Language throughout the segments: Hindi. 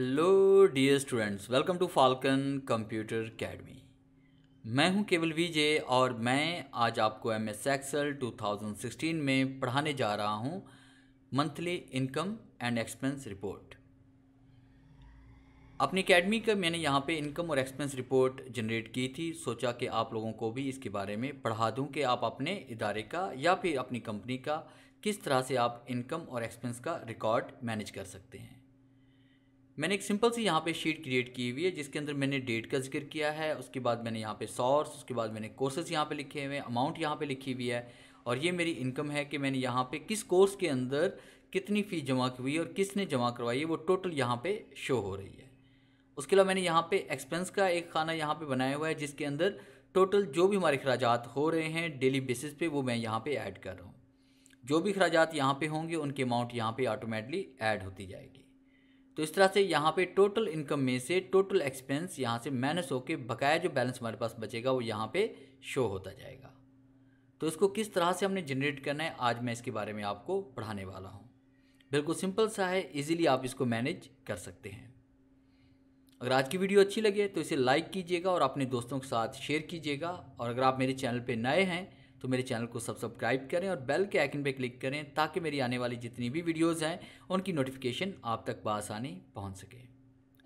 hello dear students welcome to Falcon computer academy मैं हूं केवल वीजे और मैं आज आपको एम एस एक्सल टू में पढ़ाने जा रहा हूं monthly income and expense report अपनी अकेडमी का मैंने यहां पे इनकम और एक्सपेंस रिपोर्ट जनरेट की थी सोचा कि आप लोगों को भी इसके बारे में पढ़ा दूं कि आप अपने इदारे का या फिर अपनी कंपनी का किस तरह से आप इनकम और एक्सपेंस का रिकॉर्ड मैनेज कर सकते हैं मैंने एक सिंपल सी यहाँ पे शीट क्रिएट की हुई है जिसके अंदर मैंने डेट का जिक्र किया है उसके बाद मैंने यहाँ पे सोर्स उसके बाद मैंने कोर्सेज यहाँ पे लिखे हुए हैं अमाउंट यहाँ पे लिखी हुई है और ये मेरी इनकम है कि मैंने यहाँ पे किस कोर्स के अंदर कितनी फ़ी जमा की हुई है और किसने जमा करवाई है वो टोटल यहाँ पर शो हो रही है उसके अलावा मैंने यहाँ पर एक्सपेंस का एक खाना यहाँ पर बनाया हुआ है जिसके अंदर टोटल जो भी हमारे अखराज हो रहे हैं डेली बेसिस पे वो मैं यहाँ पर ऐड कर रहा हूँ जो भी अखराज यहाँ पर होंगे उनके अमाउंट यहाँ पर ऑटोमेटिकली ऐड होती जाएगी तो इस तरह से यहाँ पे टोटल इनकम में से टोटल एक्सपेंस यहाँ से माइनस होकर बकाया जो बैलेंस हमारे पास बचेगा वो यहाँ पे शो होता जाएगा तो इसको किस तरह से हमने जनरेट करना है आज मैं इसके बारे में आपको पढ़ाने वाला हूँ बिल्कुल सिंपल सा है ईज़िली आप इसको मैनेज कर सकते हैं अगर आज की वीडियो अच्छी लगे तो इसे लाइक कीजिएगा और अपने दोस्तों के साथ शेयर कीजिएगा और अगर आप मेरे चैनल पर नए हैं तो मेरे चैनल को सब्सक्राइब करें और बेल के आइकन पर क्लिक करें ताकि मेरी आने वाली जितनी भी वीडियोज़ हैं उनकी नोटिफिकेशन आप तक बसानी पहुँच सके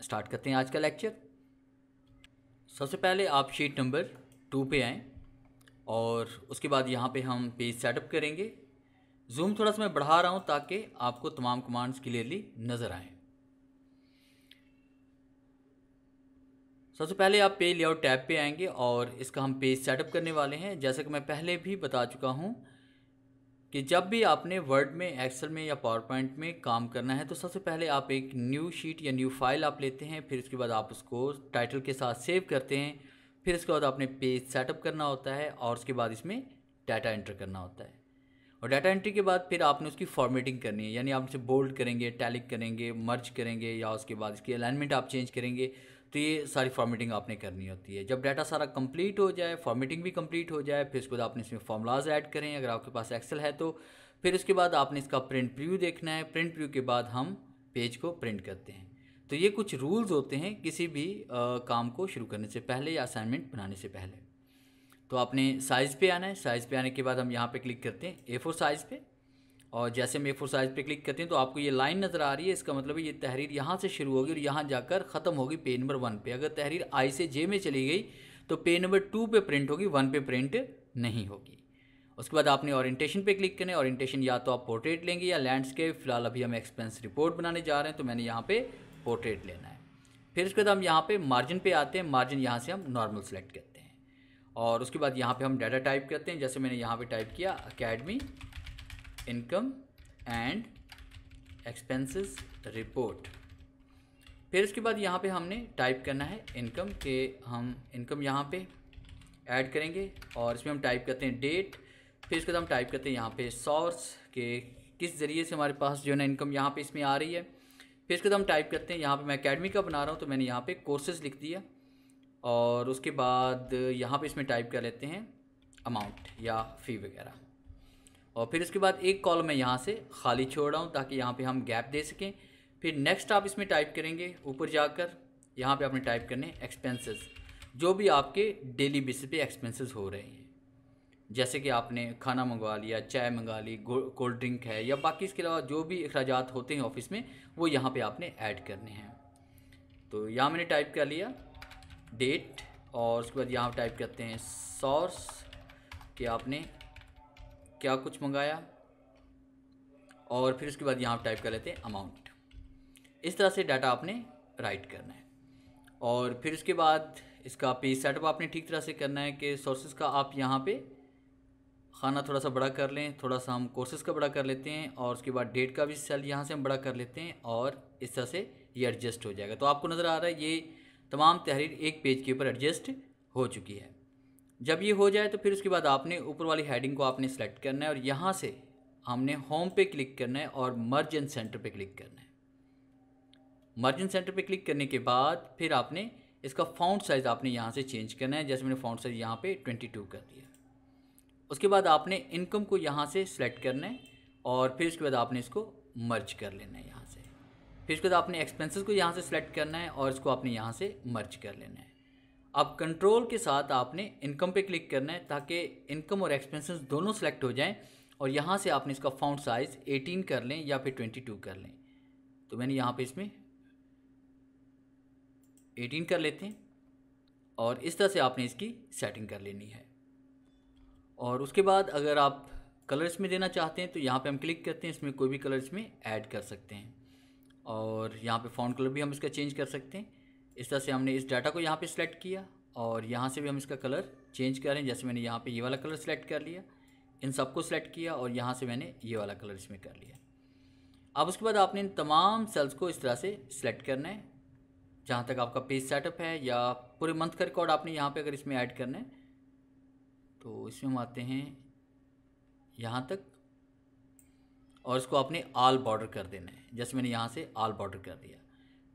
स्टार्ट करते हैं आज का लेक्चर सबसे पहले आप शीट नंबर टू पे आएँ और उसके बाद यहाँ पे हम पेज सेटअप करेंगे जूम थोड़ा सा मैं बढ़ा रहा हूँ ताकि आपको तमाम कमांड्स क्लियरली नज़र आएँ सबसे पहले आप पे लेआउट टैब पे आएंगे और इसका हम पेज सेटअप करने वाले हैं जैसा कि मैं पहले भी बता चुका हूँ कि जब भी आपने वर्ड में एक्सेल में या पावर पॉइंट में काम करना है तो सबसे पहले आप एक न्यू शीट या न्यू फाइल आप लेते हैं फिर उसके बाद आप उसको टाइटल के साथ सेव करते हैं फिर उसके बाद आपने पेज सेटअप करना होता है और उसके बाद इसमें डाटा एंटर करना होता है और डाटा एंट्री के बाद फिर आपने उसकी फॉर्मेटिंग करनी है यानी आप उसे बोल्ड करेंगे टैलिक करेंगे मर्ज करेंगे या उसके बाद इसकी अलाइनमेंट आप चेंज करेंगे तो ये सारी फॉर्मेटिंग आपने करनी होती है जब डाटा सारा कंप्लीट हो जाए फॉर्मेटिंग भी कंप्लीट हो जाए फिर उसके बाद आपने इसमें फॉर्मूलाज ऐड करें अगर आपके पास एक्सेल है तो फिर उसके बाद आपने इसका प्रिंट प्रीव्यू देखना है प्रिंट प्रीव्यू के बाद हम पेज को प्रिंट करते हैं तो ये कुछ रूल्स होते हैं किसी भी आ, काम को शुरू करने से पहले या असाइनमेंट बनाने से पहले तो आपने साइज़ पे आना है साइज़ पे आने के बाद हम यहाँ पे क्लिक करते हैं ए फोर साइज़ पर और जैसे हम ए फोर साइज़ पर क्लिक करते हैं तो आपको ये लाइन नज़र आ रही है इसका मतलब है ये तहरीर यहाँ से शुरू होगी और यहाँ जाकर ख़त्म होगी पेज नंबर वन पे अगर तहरीर आई से जे में चली गई तो पेज नंबर टू पे प्रिंट होगी वन पे प्रिंट नहीं होगी उसके बाद आपने ऑरेंटेशन पे क्लिक करना है या तो आप पोर्ट्रेट लेंगे या लैंडस्केप फिलहाल अभी हम एक्सपेंस रिपोर्ट बनाने जा रहे हैं तो मैंने यहाँ पर पोर्ट्रेट लेना है फिर उसके बाद हम यहाँ पर मार्जिन पर आते हैं मार्जिन यहाँ से हम नॉर्मल सेलेक्ट करते हैं और उसके बाद यहाँ पर हम डाटा टाइप करते हैं जैसे मैंने यहाँ पर टाइप किया academy income and expenses report फिर उसके बाद यहाँ पे हमने टाइप करना है इनकम के हम इनकम यहाँ पे ऐड करेंगे और इसमें हम टाइप करते हैं डेट फिर उसके बाद हम टाइप करते हैं यहाँ पे सोर्स के किस ज़रिए से हमारे पास जो है ना इनकम यहाँ पे इसमें आ रही है फिर इसके बाद हम टाइप करते हैं यहाँ पे मैं अकेडमी का बना रहा हूँ तो मैंने यहाँ पे कोर्सेज लिख दिया और उसके बाद यहाँ पे इसमें टाइप कर लेते हैं अमाउंट या फ़ी वगैरह और फिर उसके बाद एक कॉलम मैं यहाँ से खाली छोड़ रहा हूँ ताकि यहाँ पे हम गैप दे सकें फिर नेक्स्ट आप इसमें टाइप करेंगे ऊपर जाकर यहाँ पे आपने टाइप करने एक्सपेंसेस जो भी आपके डेली बेसिस पे एक्सपेंसेस हो रहे हैं जैसे कि आपने खाना मंगवा लिया चाय मंगा ली कोल्ड ड्रिंक है या बाकी इसके अलावा जो भी अखराज होते हैं ऑफिस में वो यहाँ पर आपने ऐड करने हैं तो यहाँ मैंने टाइप कर लिया डेट और उसके बाद यहाँ टाइप करते हैं सॉर्स कि आपने क्या कुछ मंगाया और फिर उसके बाद यहाँ टाइप कर लेते हैं अमाउंट इस तरह से डाटा आपने राइट करना है और फिर उसके बाद इसका पेज सेटअप आपने ठीक तरह से करना है कि सोर्सेज का आप यहाँ पे खाना थोड़ा सा बड़ा कर लें थोड़ा सा हम कोर्सेज का बड़ा कर लेते हैं और उसके बाद डेट का भी सेल यहाँ से हम बड़ा कर लेते हैं और इस तरह से ये एडजस्ट हो जाएगा तो आपको नज़र आ रहा है ये तमाम तहरीर एक पेज के ऊपर एडजस्ट हो चुकी है जब ये हो जाए तो फिर उसके बाद आपने ऊपर वाली हेडिंग को आपने सेलेक्ट करना है और यहाँ से हमने होम पे क्लिक करना है और मर्ज एंड सेंटर पे क्लिक करना है मर्ज एंड सेंटर पे क्लिक करने के बाद फिर आपने इसका फाउंड साइज़ आपने यहाँ से चेंज करना है जैसे मैंने फाउंड साइज़ यहाँ पे 22 कर दिया उसके बाद आपने इनकम को यहाँ से सेलेक्ट करना है और फिर उसके बाद आपने इसको मर्ज कर लेना है यहाँ से फिर उसके बाद आपने एक्सपेंसेस को यहाँ से सेलेक्ट करना है और इसको आपने यहाँ से मर्ज कर लेना है अब कंट्रोल के साथ आपने इनकम पे क्लिक करना है ताकि इनकम और एक्सपेंसेस दोनों सेलेक्ट हो जाएं और यहाँ से आपने इसका फाउंड साइज़ 18 कर लें या फिर 22 कर लें तो मैंने यहाँ पे इसमें 18 कर लेते हैं और इस तरह से आपने इसकी सेटिंग कर लेनी है और उसके बाद अगर आप कलर इसमें देना चाहते हैं तो यहाँ पे हम क्लिक करते हैं इसमें कोई भी कलर इसमें ऐड कर सकते हैं और यहाँ पे फ़ॉन्ट कलर भी हम इसका चेंज कर सकते हैं इस तरह से हमने इस डाटा को यहाँ पे सिलेक्ट किया और यहाँ से भी हम इसका कलर चेंज कर रहे हैं जैसे मैंने यहाँ पे ये वाला कलर सेलेक्ट कर लिया इन सबको सिलेक्ट किया और यहाँ से मैंने ये वाला कलर इसमें कर लिया अब उसके बाद आपने इन तमाम सेल्स को इस तरह से सिलेक्ट करना है जहाँ तक आपका पेज सेटअप है या पूरे मंथ का रिकॉर्ड आपने यहाँ पर अगर इसमें ऐड करना है तो इसमें हम आते हैं यहाँ तक और इसको आपने आल बॉर्डर कर देना है जैसे मैंने यहाँ से आल बॉर्डर कर दिया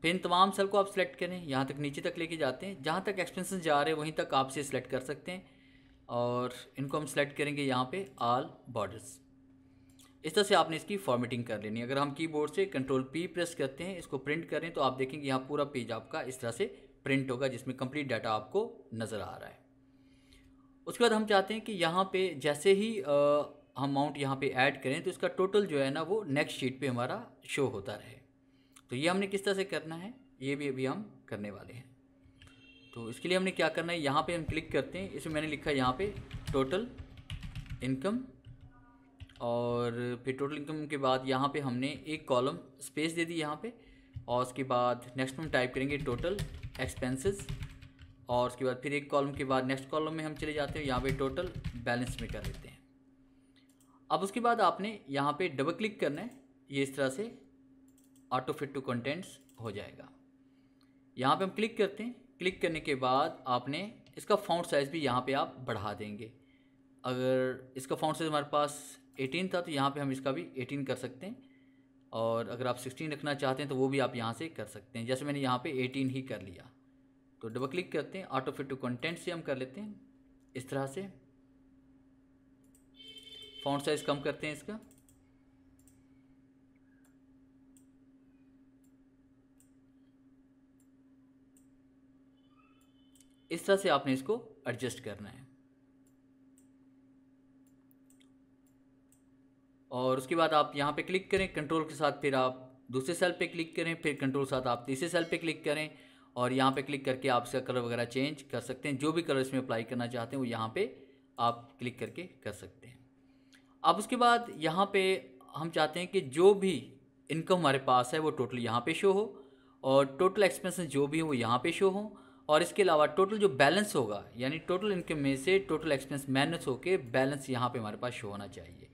फिर इन तमाम सेल को आप सेलेक्ट करें यहाँ तक नीचे तक लेके जाते हैं जहाँ तक एक्सपेंसेस जा रहे हैं वहीं तक आप से सिलेक्ट कर सकते हैं और इनको हम सेलेक्ट करेंगे यहाँ पे आल बॉर्डर्स इस तरह से आपने इसकी फॉर्मेटिंग कर लेनी है अगर हम कीबोर्ड से कंट्रोल पी प्रेस करते हैं इसको प्रिंट करें तो आप देखेंगे यहाँ पूरा पेज आपका इस तरह से प्रिंट होगा जिसमें कंप्लीट डाटा आपको नज़र आ रहा है उसके बाद हम चाहते हैं कि यहाँ पर जैसे ही आ, हम माउंट यहाँ पर ऐड करें तो इसका टोटल जो है ना वो नेक्स्ट शीट पर हमारा शो होता रहे तो ये हमने किस तरह से करना है ये भी अभी हम करने वाले हैं तो इसके लिए हमने क्या करना है यहाँ पे हम क्लिक करते हैं इसमें मैंने लिखा है यहाँ पे टोटल इनकम और फिर टोटल इनकम के बाद यहाँ पे हमने एक कॉलम स्पेस दे दी यहाँ पे और उसके बाद नेक्स्ट में हम टाइप करेंगे टोटल एक्सपेंसेस और उसके बाद फिर एक कॉलम के बाद नेक्स्ट कॉलम में हम चले जाते हैं यहाँ पर टोटल बैलेंस में कर लेते हैं अब उसके बाद आपने यहाँ पर डबल क्लिक करना है ये इस तरह से ऑटो फिट टू कंटेंट्स हो जाएगा यहाँ पे हम क्लिक करते हैं क्लिक करने के बाद आपने इसका फाउंड साइज़ भी यहाँ पे आप बढ़ा देंगे अगर इसका फाउंड साइज़ हमारे पास 18 था तो यहाँ पे हम इसका भी 18 कर सकते हैं और अगर आप 16 रखना चाहते हैं तो वो भी आप यहाँ से कर सकते हैं जैसे मैंने यहाँ पर एटीन ही कर लिया तो डबल क्लिक करते हैं ऑटो फिट टू कंटेंट से हम कर लेते हैं इस तरह से फाउंड साइज़ कम करते हैं इसका इस तरह से आपने इसको एडजस्ट करना है और उसके बाद आप यहाँ पे क्लिक करें कंट्रोल के साथ फिर आप दूसरे सेल पे क्लिक करें फिर कंट्रोल के साथ आप तीसरे सेल पे क्लिक करें और यहाँ पे क्लिक करके आप इसका कलर वगैरह चेंज कर सकते हैं जो भी कलर इसमें अप्लाई करना चाहते हैं वो यहाँ पे आप क्लिक करके कर सकते हैं अब उसके बाद यहाँ पे हम चाहते हैं कि जो भी इनकम हमारे पास है वो टोटल यहाँ पर शो हो और टोटल एक्सपेंसेस जो भी हैं वो यहाँ पर शो हों और इसके अलावा टोटल जो बैलेंस होगा यानी टोटल इनकम में से टोटल एक्सपेंस माइनस होकर बैलेंस यहाँ पे हमारे पास शो होना चाहिए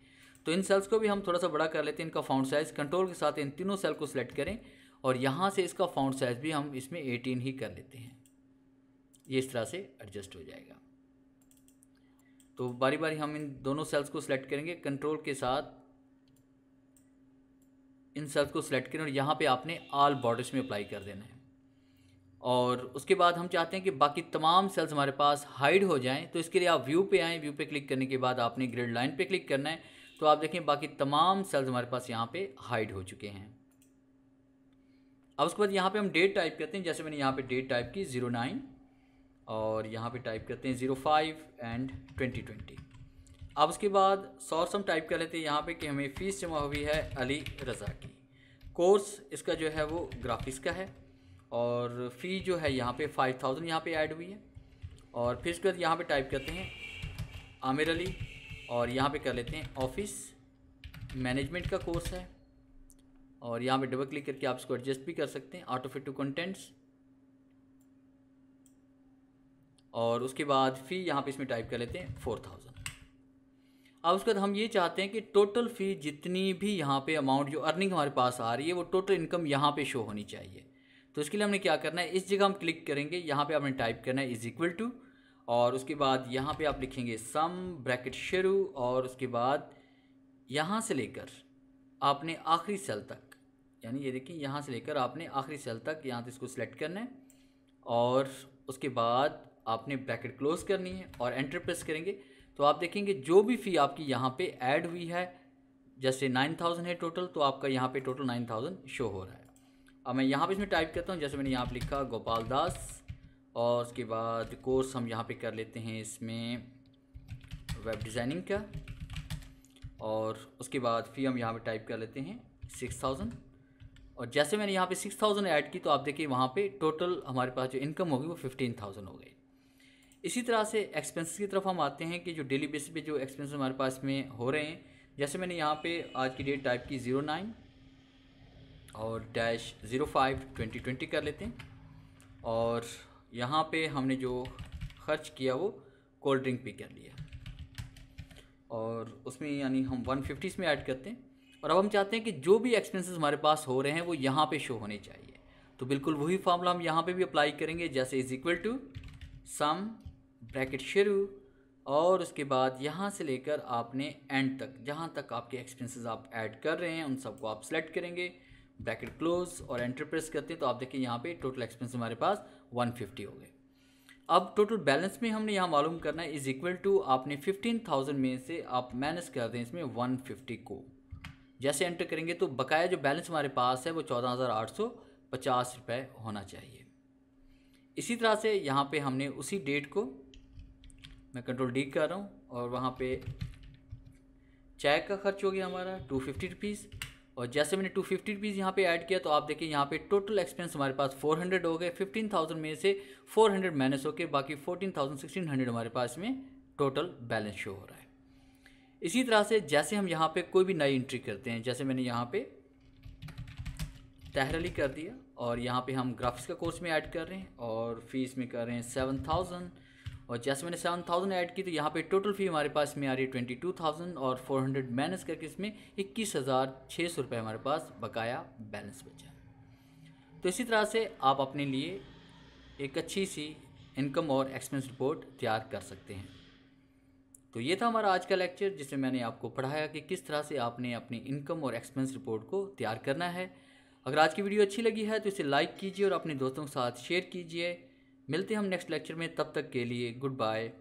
तो इन सेल्स को भी हम थोड़ा सा बड़ा कर लेते हैं इनका फाउंड साइज़ कंट्रोल के साथ इन तीनों सेल को सिलेक्ट करें और यहाँ से इसका फाउंड साइज़ भी हम इसमें एटीन ही कर लेते हैं ये इस तरह से एडजस्ट हो जाएगा तो बारी बारी हम इन दोनों सेल्स को सिलेक्ट करेंगे कंट्रोल के साथ इन सेल्स को सिलेक्ट करें और यहाँ पे आपने आल बॉर्डर्स में अप्लाई कर देना है और उसके बाद हम चाहते हैं कि बाकी तमाम सेल्स हमारे पास हाइड हो जाएं तो इसके लिए आप व्यू पे आएँ व्यू पे क्लिक करने के बाद आपने ग्रिड लाइन पे क्लिक करना है तो आप देखें बाकी तमाम सेल्स हमारे पास यहाँ पे हाइड हो चुके हैं अब उसके बाद यहाँ पे हम डेट टाइप करते हैं जैसे मैंने यहाँ पे डेट टाइप की ज़ीरो नाइन और यहाँ पर टाइप करते हैं zero five and twenty twenty अब उसके बाद सोर्स हम टाइप कर लेते हैं यहाँ पर कि हमें फ़ीस जमा हुई है अली रज़ा की कोर्स इसका जो है वो ग्राफिक्स का है और फ़ी जो है यहाँ पे फाइव थाउजेंड यहाँ पर ऐड हुई है और फिर उसके बाद यहाँ पर टाइप करते हैं आमिर अली और यहाँ पे कर लेते हैं ऑफिस मैनेजमेंट का कोर्स है और यहाँ पे डबल क्लिक करके आप इसको एडजस्ट भी कर सकते हैं ऑटो फिट टू कंटेंट्स और उसके बाद फ़ी यहाँ पे इसमें टाइप कर लेते हैं फोर थाउजेंड अब उसके बाद हम ये चाहते हैं कि टोटल फ़ी जितनी भी यहाँ पे अमाउंट जो अर्निंग हमारे पास आ रही है वो टोटल इनकम यहाँ पे शो होनी चाहिए तो इसके लिए हमने क्या करना है इस जगह हम क्लिक करेंगे यहाँ पे आपने टाइप करना है इज इक्वल टू और उसके बाद यहाँ पे आप लिखेंगे सम ब्रैकेट शुरू और उसके बाद यहाँ से लेकर आपने आखिरी सेल तक यानी ये देखिए यहाँ से लेकर आपने आखिरी सेल तक यहाँ से इसको सिलेक्ट करना है और उसके बाद आपने ब्रैकेट क्लोज करनी है और एंटर प्रेस करेंगे तो आप देखेंगे जो भी फ़ी आपकी यहाँ पे ऐड हुई है जैसे नाइन थाउजेंड है टोटल तो आपका यहाँ पे टोटल नाइन थाउजेंड शो हो रहा है अब मैं यहाँ पे इसमें टाइप करता हूँ जैसे मैंने यहाँ पे लिखा गोपाल दास और उसके बाद कोर्स हम यहाँ पे कर लेते हैं इसमें वेब डिज़ाइनिंग का और उसके बाद फी हम यहाँ पे टाइप कर लेते हैं सिक्स थाउजेंड और जैसे मैंने यहाँ पे सिक्स थाउजेंड ऐड की तो आप देखिए वहाँ पे टोटल हमारे पास जो इनकम होगी वो फिफ्टीन थाउजेंड हो गई इसी तरह से एक्सपेंसेस की तरफ हम आते हैं कि जो डेली बेसिस पे जो एक्सपेंसेस हमारे पास में हो रहे हैं जैसे मैंने यहाँ पे आज की डेट टाइप की ज़ीरो नाइन और dash zero five twenty twenty कर लेते हैं और यहाँ पे हमने जो खर्च किया वो कोल्ड ड्रिंक पे कर लिया और उसमें यानी हम वन फिफ्टीज़ में ऐड करते हैं और अब हम चाहते हैं कि जो भी एक्सपेंसेस हमारे पास हो रहे हैं वो यहाँ पे शो होने चाहिए तो बिल्कुल वही फार्मूला हम यहाँ पे भी अप्लाई करेंगे जैसे is equal to sum bracket शुरू और उसके बाद यहाँ से लेकर आपने एंड तक जहाँ तक आपके एक्सपेंसेस आप ऐड कर रहे हैं उन सबको आप सेलेक्ट करेंगे ब्रैकेट क्लोज और एंट्री प्रेस करते हैं तो आप देखिए यहाँ पे टोटल एक्सपेंस हमारे पास 150 हो गए अब टोटल बैलेंस में हमने यहाँ मालूम करना है इज इक्वल टू आपने 15,000 में से आप माइनस कर दें इसमें 150 को जैसे एंटर करेंगे तो बकाया जो बैलेंस हमारे पास है वो चौदह हज़ार आठ सौ पचास होना चाहिए इसी तरह से यहाँ पर हमने उसी डेट को मैं कंट्रोल डी कर रहा हूँ और वहाँ पर चाय का खर्च हो गया हमारा टू फिफ्टी रुपीज़ और जैसे मैंने टू फिफ्टी रुपीज़ यहाँ पर ऐड किया तो आप देखिए यहाँ पे टोटल एक्सपेंस हमारे पास फोर हंड्रेड हो गए फिफ्टीन थाउजेंड में से फोर हंड्रेड माइनस होकर बाकी फोर्टीन थाउजेंड सिक्सटीन हंड्रेड हमारे पास में टोटल बैलेंस शो हो रहा है इसी तरह से जैसे हम यहाँ पे कोई भी नई एंट्री करते हैं जैसे मैंने यहाँ पे तहरली कर दिया और यहाँ पे हम ग्राफिक्स का कोर्स में ऐड कर रहे हैं और फीस में कर रहे हैं सेवन थाउजेंड और जैसे मैंने सेवन थाउजेंड ऐड की तो यहाँ पे टोटल फी हमारे पास में आ रही है ट्वेंटी टू थाउजेंड और फोर हंड्रेड माइनस करके इसमें इक्कीस हज़ार छः सौ रुपये हमारे पास बकाया बैलेंस बचा तो इसी तरह से आप अपने लिए एक अच्छी सी इनकम और एक्सपेंस रिपोर्ट तैयार कर सकते हैं तो ये था हमारा आज का लेक्चर जिसमें मैंने आपको पढ़ाया कि किस तरह से आपने अपनी इनकम और एक्सपेंस रिपोर्ट को तैयार करना है अगर आज की वीडियो अच्छी लगी है तो इसे लाइक कीजिए और अपने दोस्तों के साथ शेयर कीजिए मिलते हैं हम नेक्स्ट लेक्चर में तब तक के लिए गुड बाय